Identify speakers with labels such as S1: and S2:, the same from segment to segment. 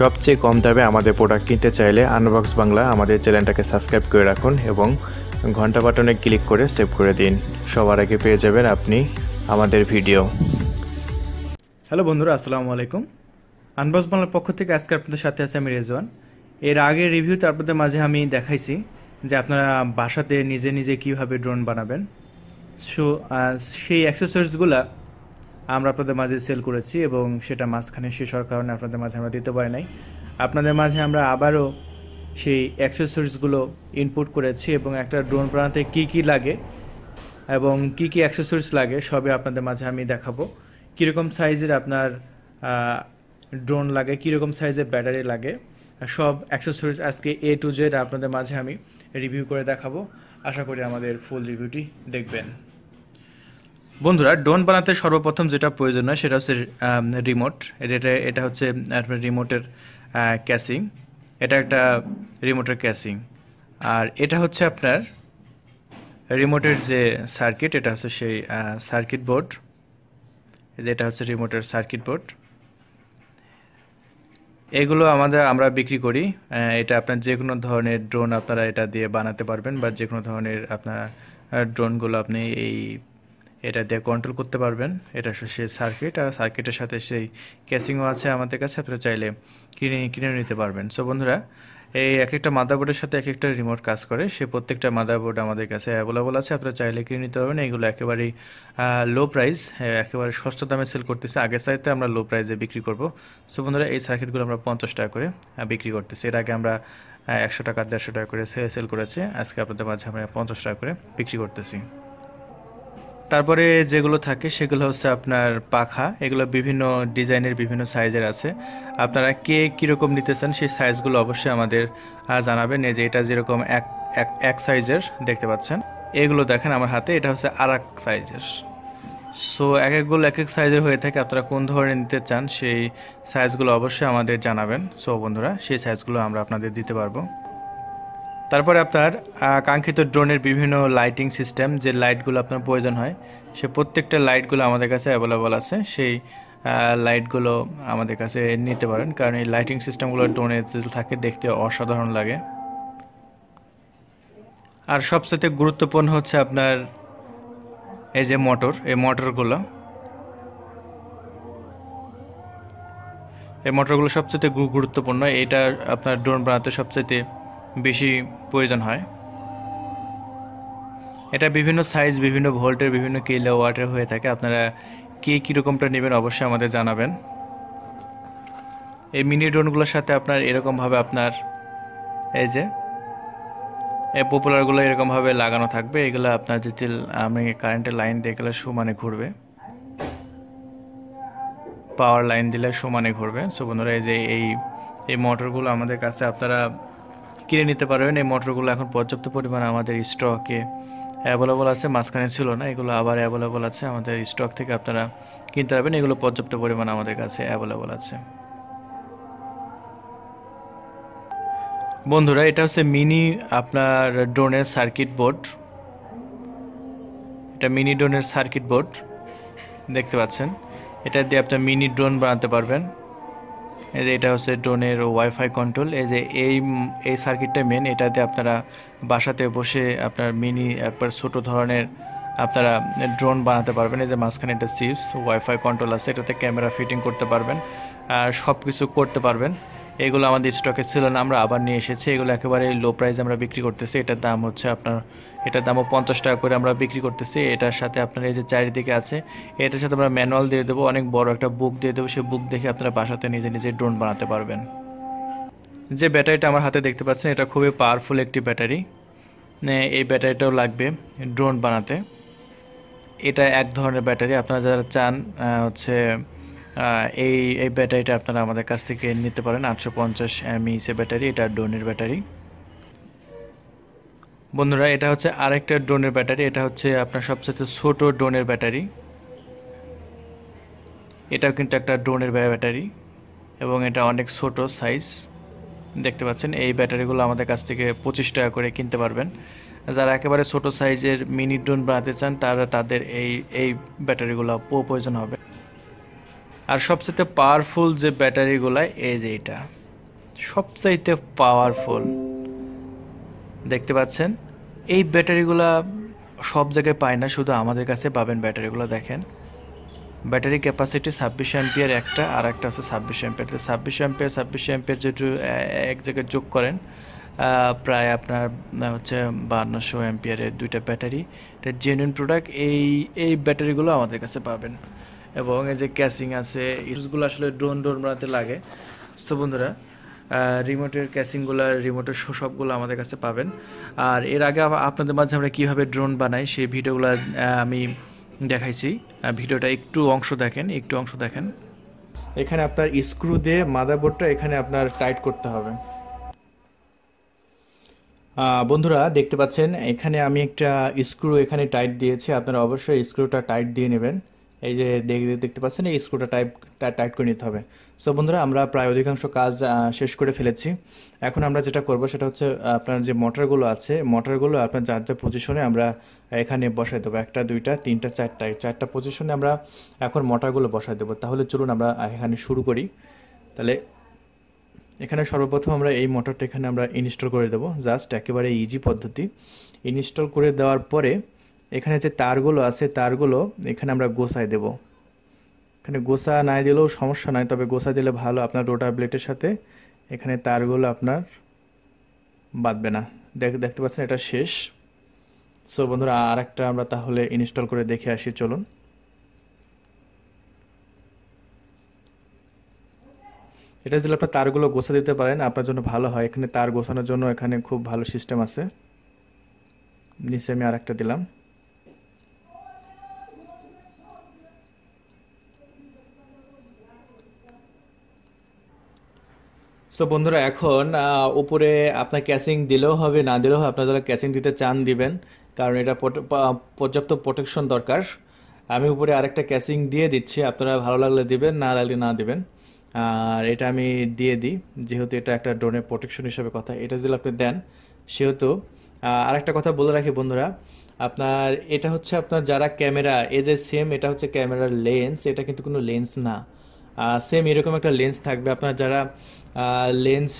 S1: সবচেয়ে কম দামে আমাদের প্রোডাক্ট কিনতে চাইলে আনবক্স বাংলা আমাদের চ্যানেলটাকে সাবস্ক্রাইব করে রাখুন এবং ঘন্টা বাটনে ক্লিক করে সেভ করে দিন সবার আগে পেয়ে যাবেন আপনি আমাদের ভিডিও হ্যালো বন্ধুরা আসসালামু আলাইকুম আনবক্স বাংলার পক্ষ থেকে আজকে আপনাদের সাথে আছে আমি রেজওয়ান এর আগের রিভিউ আপনাদের মাঝে আমি দেখাইছি যে আপনারা বাসাতে নিজে নিজে কিভাবে ড্রোন বানাবেন সো সেই অ্যাক্সেসরিজগুলো আমরা আপনাদের মাঝে সেল করেছি এবং সেটা মাঝখানে শেষ হওয়ার কারণে আপনাদের মাঝে আমরা দিতে পারি নাই আপনাদের মাঝে আমরা আবারও সেই অ্যাক্সেসরিজগুলো ইনপুট করেছি এবং একটা ড্রোন বানাতে কি কি লাগে এবং কি কি অ্যাক্সেসরিজ লাগে সবই আপনাদের মাঝে আমি দেখাবো কীরকম সাইজের আপনার ড্রোন লাগে কীরকম সাইজের ব্যাটারি লাগে সব অ্যাক্সেসরিজ আজকে এ টু জেড আপনাদের মাঝে আমি রিভিউ করে দেখাবো আশা করি আমাদের ফুল রিভিউটি দেখবেন বন্ধুরা ড্রোন বানাতে সর্বপ্রথম যেটা প্রয়োজন হয় সেটা হচ্ছে রিমোট এটা এটা হচ্ছে রিমোটের ক্যাসিং এটা একটা রিমোটের ক্যাসিং আর এটা হচ্ছে আপনার রিমোটের যে সার্কিট এটা হচ্ছে সেই সার্কিট বোর্ড যেটা হচ্ছে রিমোটের সার্কিট বোর্ড এগুলো আমাদের আমরা বিক্রি করি এটা আপনার যে কোনো ধরনের ড্রোন আপনারা এটা দিয়ে বানাতে পারবেন বা যে কোনো ধরনের আপনার ড্রোনগুলো আপনি এই এটা দিয়ে কন্ট্রোল করতে পারবেন এটা সেই সার্কিট আর সার্কিটের সাথে সেই ক্যাসিংও আছে আমাদের কাছে আপনারা চাইলে কিনে কিনে নিতে পারবেন সো বন্ধুরা এই এক একটা মাদারবোর্ডের সাথে এক একটা রিমোট কাজ করে সে প্রত্যেকটা মাদারবোর্ড আমাদের কাছে অ্যাভেলেবল আছে আপনারা চাইলে কিনে নিতে পারবেন এগুলো একেবারেই লো প্রাইস একেবারে সস্তা দামে সেল করতেছে আগের সাইতে আমরা লো প্রাইসে বিক্রি করব সো বন্ধুরা এই সার্কিটগুলো আমরা পঞ্চাশ টাকা করে বিক্রি করতেছি এর আগে আমরা একশো টাকা দেড়শো টাকা করে সেল করেছি আজকে আপনাদের মাঝে আমরা পঞ্চাশ টাকা করে বিক্রি করতেছি তারপরে যেগুলো থাকে সেগুলো হচ্ছে আপনার পাখা এগুলো বিভিন্ন ডিজাইনের বিভিন্ন সাইজের আছে আপনারা কে কীরকম নিতে চান সেই সাইজগুলো অবশ্যই আমাদের জানাবেন এই যে এটা যেরকম এক এক সাইজের দেখতে পাচ্ছেন এগুলো দেখেন আমার হাতে এটা হচ্ছে আর এক সাইজের সো এক একগুলো এক এক সাইজের হয়ে থাকে আপনারা কোন ধরনের নিতে চান সেই সাইজগুলো অবশ্যই আমাদের জানাবেন সো বন্ধুরা সেই সাইজগুলো আমরা আপনাদের দিতে পারবো তারপরে আপনার কাঙ্ক্ষিত ড্রোনের বিভিন্ন লাইটিং সিস্টেম যে লাইটগুলো আপনার প্রয়োজন হয় সে প্রত্যেকটা লাইটগুলো আমাদের কাছে অ্যাভেলেবল আছে সেই লাইটগুলো আমাদের কাছে নিতে পারেন কারণ এই লাইটিং সিস্টেমগুলো ড্রোনে থাকে দেখতে অসাধারণ লাগে আর সবচেয়ে গুরুত্বপূর্ণ হচ্ছে আপনার এই যে মোটর এই মোটরগুলো এই মোটরগুলো সবচেয়ে গুরুত্বপূর্ণ এটা আপনার ড্রোন বানাতে সবচেয়ে বেশি প্রয়োজন হয় এটা বিভিন্ন সাইজ বিভিন্ন ভোল্টের বিভিন্ন কিলো ওয়াটের হয়ে থাকে আপনারা কে কীরকমটা নেবেন অবশ্যই আমাদের জানাবেন এই মিনি ড্রোনগুলোর সাথে আপনার এরকমভাবে আপনার এই যে এই পপুলারগুলো এরকমভাবে লাগানো থাকবে এগুলো আপনার যদি আমি কারেন্টের লাইন দিয়ে গেলে সমানে ঘুরবে পাওয়ার লাইন দিলে সমানে ঘুরবে সো বন্ধুরা এই যে এই এই মোটরগুলো আমাদের কাছে আপনারা কিনে নিতে পারবেন এই মোটরগুলো এখন পর্যাপ্ত পরিমাণে আমাদের স্টকে অ্যাভেলেবল আছে মাঝখানে ছিল না এগুলো আবার অ্যাভেলেবল আছে আমাদের স্টক থেকে আপনারা কিনতে পারবেন এগুলো পর্যাপ্ত পরিমাণ আমাদের কাছে অ্যাভেলেবল আছে বন্ধুরা এটা হচ্ছে মিনি আপনার ড্রোনের সার্কিট বোর্ড এটা মিনি ড্রোনের সার্কিট বোর্ড দেখতে পাচ্ছেন এটা দিয়ে আপনার মিনি ড্রোন বানাতে পারবেন এই যে এটা হচ্ছে ড্রোনের ওয়াইফাই কন্ট্রোল এই যে এই এই সার্কিটটা মেন এটাতে আপনারা বাসাতে বসে আপনার মিনি একবার ছোট ধরনের আপনারা ড্রোন বানাতে পারবেন এই যে মাঝখানে একটা সিপস ওয়াইফাই কন্ট্রোল আছে এটাতে ক্যামেরা ফিটিং করতে পারবেন আর সব কিছু করতে পারবেন এগুলো আমাদের স্টকে ছিল না আমরা আবার নিয়ে এসেছি এগুলো একেবারে লো প্রাইসে আমরা বিক্রি করতেছি এটার দাম হচ্ছে আপনার এটার দামও পঞ্চাশ টাকা করে আমরা বিক্রি করতেছি এটার সাথে আপনার এই যে চারিদিকে আছে এটার সাথে আমরা ম্যানুয়াল দিয়ে দেবো অনেক বড় একটা বুক দিয়ে দেবো সেই বুক দেখে আপনারা বাসাতে নিজে নিজে ড্রোন বানাতে পারবেন যে ব্যাটারিটা আমার হাতে দেখতে পাচ্ছেন এটা খুবই পাওয়ারফুল একটি ব্যাটারি এই ব্যাটারিটাও লাগবে ড্রোন বানাতে এটা এক ধরনের ব্যাটারি আপনারা যারা চান হচ্ছে এই এই ব্যাটারিটা আপনারা আমাদের কাছ থেকে নিতে পারেন আটশো পঞ্চাশ এমএইচ ব্যাটারি এটা ড্রোনের ব্যাটারি বন্ধুরা এটা হচ্ছে আরেকটা ড্রোনের ব্যাটারি এটা হচ্ছে আপনার সবচেয়ে ছোটো ড্রোনের ব্যাটারি এটাও কিন্তু একটা ড্রোনের ব্যাটারি এবং এটা অনেক ছোট সাইজ দেখতে পাচ্ছেন এই ব্যাটারিগুলো আমাদের কাছ থেকে পঁচিশ টাকা করে কিনতে পারবেন যারা একেবারে ছোট সাইজের মিনি ড্রোন বানাতে চান তারা তাদের এই এই ব্যাটারিগুলো প্রয়োজন হবে আর সবচেয়ে পাওয়ারফুল যে ব্যাটারিগুলো এই যে এটা সবচাইতে পাওয়ারফুল দেখতে পাচ্ছেন এই ব্যাটারিগুলা সব জায়গায় পায় না শুধু আমাদের কাছে পাবেন ব্যাটারিগুলো দেখেন ব্যাটারি ক্যাপাসিটি ছাব্বিশ অ্যাম্পিয়ার একটা আর একটা আছে ছাব্বিশ অ্যাম্পিয়ার ছাব্বিশ অ্যাম্পিয়ার ছাব্বিশ অ্যাম্পিয়ার যেটু এক জায়গায় যোগ করেন প্রায় আপনার হচ্ছে বান্নশো অ্যাম্পিয়ারের দুইটা ব্যাটারি এটা জেনুইন প্রোডাক্ট এই এই ব্যাটারিগুলো আমাদের কাছে পাবেন এবং এই যে ক্যাসিং আছে ইউজগুলো আসলে ড্রোন ড্রোন বানাতে লাগে সো বন্ধুরা রিমোটের ক্যাসিংগুলার রিমোটের সবগুলো আমাদের কাছে পাবেন আর এর আগে আপনাদের মাঝে আমরা কীভাবে ড্রোন বানাই সেই ভিডিওগুলো আমি দেখাইছি ভিডিওটা একটু অংশ দেখেন একটু অংশ দেখেন এখানে আপনার স্ক্রু দিয়ে মাদারবোর্ডটা এখানে আপনার টাইট করতে হবে বন্ধুরা দেখতে পাচ্ছেন এখানে আমি একটা স্ক্রু এখানে টাইট দিয়েছি আপনারা অবশ্যই স্ক্রুটা টাইট দিয়ে নেবেন এই যে দেখতে পাচ্ছেন এই স্ক্রুটা টাইপ টাইট করে নিতে হবে সো বন্ধুরা আমরা প্রায় অধিকাংশ কাজ শেষ করে ফেলেছি এখন আমরা যেটা করব সেটা হচ্ছে আপনার যে মোটরগুলো আছে মোটরগুলো আপনার যার যা পজিশনে আমরা এখানে বসাই দেবো একটা দুইটা তিনটা চারটা চারটা পজিশনে আমরা এখন মোটরগুলো বসাই দেবো তাহলে চলুন আমরা এখানে শুরু করি তাহলে এখানে সর্বপ্রথম আমরা এই মোটরটা এখানে আমরা ইনস্টল করে দেবো জাস্ট একেবারে ইজি পদ্ধতি ইনস্টল করে দেওয়ার পরে এখানে যে তারগুলো আছে তারগুলো এখানে আমরা গোসায় দেব এখানে গোসা নাই দিলেও সমস্যা নাই তবে গোসা দিলে ভালো আপনার রোটার ব্লেডের সাথে এখানে তারগুলো আপনার বাঁধবে না দেখ দেখতে পাচ্ছেন এটা শেষ সো বন্ধুরা আর একটা আমরা তাহলে ইনস্টল করে দেখে আসি চলুন এটা যদি আপনার তারগুলো গোসা দিতে পারেন আপনার জন্য ভালো হয় এখানে তার গোসানোর জন্য এখানে খুব ভালো সিস্টেম আছে নিচে আমি আর একটা দিলাম সো বন্ধুরা এখন উপরে আপনার ক্যাশিং দিলেও হবে না দিলেও হবে আপনার যারা ক্যাচিং দিতে চান দিবেন কারণ এটা পর্যাপ্ত প্রোটেকশন দরকার আমি উপরে আরেকটা ক্যাশিং দিয়ে দিচ্ছি আপনারা ভালো লাগলে দিবেন না লাগলে না দিবেন আর এটা আমি দিয়ে দিই যেহেতু এটা একটা ড্রোনের প্রোটেকশন হিসাবে কথা এটা যদি আপনি দেন সেহেতু আরেকটা কথা বলে রাখি বন্ধুরা আপনার এটা হচ্ছে আপনার যারা ক্যামেরা এ যে সেম এটা হচ্ছে ক্যামেরার লেন্স এটা কিন্তু কোনো লেন্স না সেম এরকম একটা লেন্স থাকবে আপনার যারা লেন্স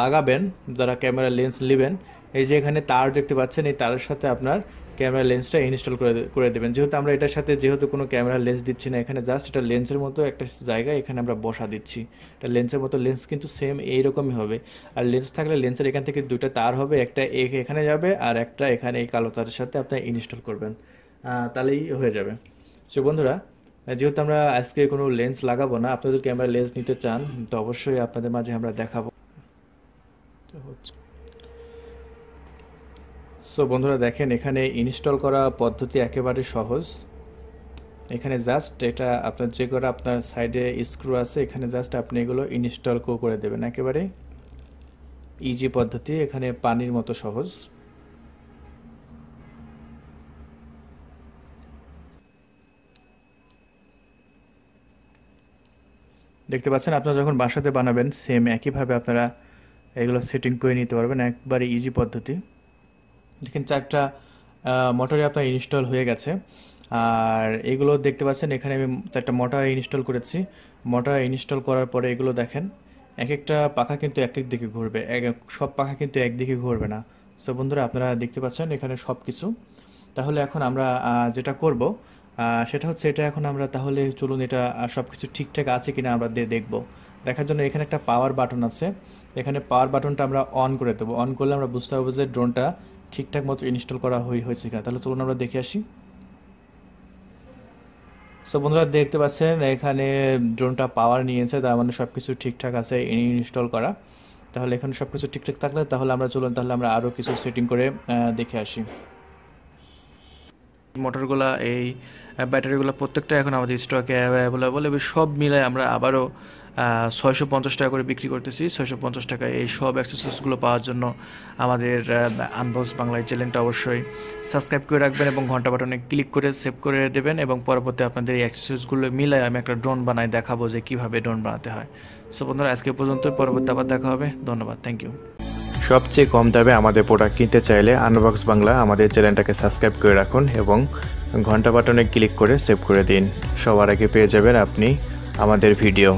S1: লাগাবেন যারা ক্যামেরা লেন্স নেবেন এই যে এখানে তার দেখতে পাচ্ছেন এই তারের সাথে আপনার ক্যামেরা লেন্সটা ইনস্টল করে করে দেবেন যেহেতু আমরা এটার সাথে যেহেতু কোনো ক্যামেরা লেন্স দিচ্ছি না এখানে জাস্ট এটা লেন্সের মতো একটা জায়গায় এখানে আমরা বসা দিচ্ছি এটা লেন্সের মতো লেন্স কিন্তু সেম এইরকমই হবে আর লেন্স থাকলে লেন্সের এখান থেকে দুটা তার হবে একটা এখানে যাবে আর একটা এখানে এই কালো তারের সাথে আপনি ইনস্টল করবেন তাহলেই হয়ে যাবে সে বন্ধুরা হ্যাঁ, যেহেতু আমরা আজকে কোনো লেন্স লাগাবো না আপনাদের ক্যামেরা লেন্স নিতে চান তো অবশ্যই আপনাদের মাঝে আমরা দেখাবো সো বন্ধুরা দেখেন এখানে ইনস্টল করা পদ্ধতি একেবারে সহজ এখানে জাস্ট এটা আপনার যে করে আপনার সাইডে স্ক্রু আছে এখানে জাস্ট আপনি এগুলো ইনস্টল করে দেবেন একেবারে ইজি পদ্ধতি এখানে পানির মতো সহজ দেখতে পাচ্ছেন আপনারা যখন বাসাতে বানাবেন সেম একইভাবে আপনারা এগুলো সেটিং করে নিতে পারবেন একবারে ইজি পদ্ধতি দেখেন চারটা মোটরে আপনার ইনস্টল হয়ে গেছে আর এগুলো দেখতে পাচ্ছেন এখানে আমি চারটা মোটর ইনস্টল করেছি মোটর ইনস্টল করার পরে এগুলো দেখেন এক একটা পাখা কিন্তু এক এক দিকে ঘুরবে এক সব পাখা কিন্তু একদিকে ঘুরবে না সো বন্ধুরা আপনারা দেখতে পাচ্ছেন এখানে সব কিছু তাহলে এখন আমরা যেটা করব সেটা হচ্ছে এটা এখন আমরা তাহলে চলুন এটা সব কিছু ঠিকঠাক আছে কিনা আমরা দেখব দেখার জন্য এখানে একটা পাওয়ার বাটন আছে এখানে পাওয়ার বাটনটা আমরা অন করে দেবো অন করলে আমরা বুঝতে পারবো যে ড্রোনটা ঠিকঠাক মতো ইনস্টল করা হয়েছে কিনা তাহলে চলুন আমরা দেখে আসি সো বন্ধুরা দেখতে পাচ্ছেন এখানে ড্রোনটা পাওয়ার নিয়েছে তার মানে সব কিছু ঠিকঠাক আছে ইনস্টল করা তাহলে এখানে সব কিছু ঠিকঠাক থাকলে তাহলে আমরা চলুন তাহলে আমরা আরও কিছু সেটিং করে দেখে আসি মোটরগুলা এই ব্যাটারিগুলো প্রত্যেকটা এখন আমাদের স্টকে অ্যাভেলেবল এবং সব মিলে আমরা আবারও ছয়শো পঞ্চাশ টাকা করে বিক্রি করতেছি ছয়শো পঞ্চাশ টাকায় এই সব অ্যাক্সেসরিজগুলো পাওয়ার জন্য আমাদের আনবক্স বাংলায় চ্যানেলটা অবশ্যই সাবস্ক্রাইব করে রাখবেন এবং ঘন্টা বাটনে ক্লিক করে সেভ করে দেবেন এবং পরবর্তী আপনাদের এই অ্যাক্সেসরিজগুলো মিলে আমি একটা ড্রোন বানাই দেখাবো যে কীভাবে ড্রোন বানাতে হয় সো বন্ধুরা আজকে পর্যন্ত পরবর্তী আবার দেখা হবে ধন্যবাদ থ্যাংক ইউ সবচেয়ে কম দামে আমাদের প্রোডাক্ট কিনতে চাইলে আনবক্স বাংলা আমাদের চ্যানেলটাকে সাবস্ক্রাইব করে রাখুন এবং ঘন্টা বাটনে ক্লিক করে সেভ করে দিন সবার আগে পেয়ে যাবেন আপনি আমাদের ভিডিও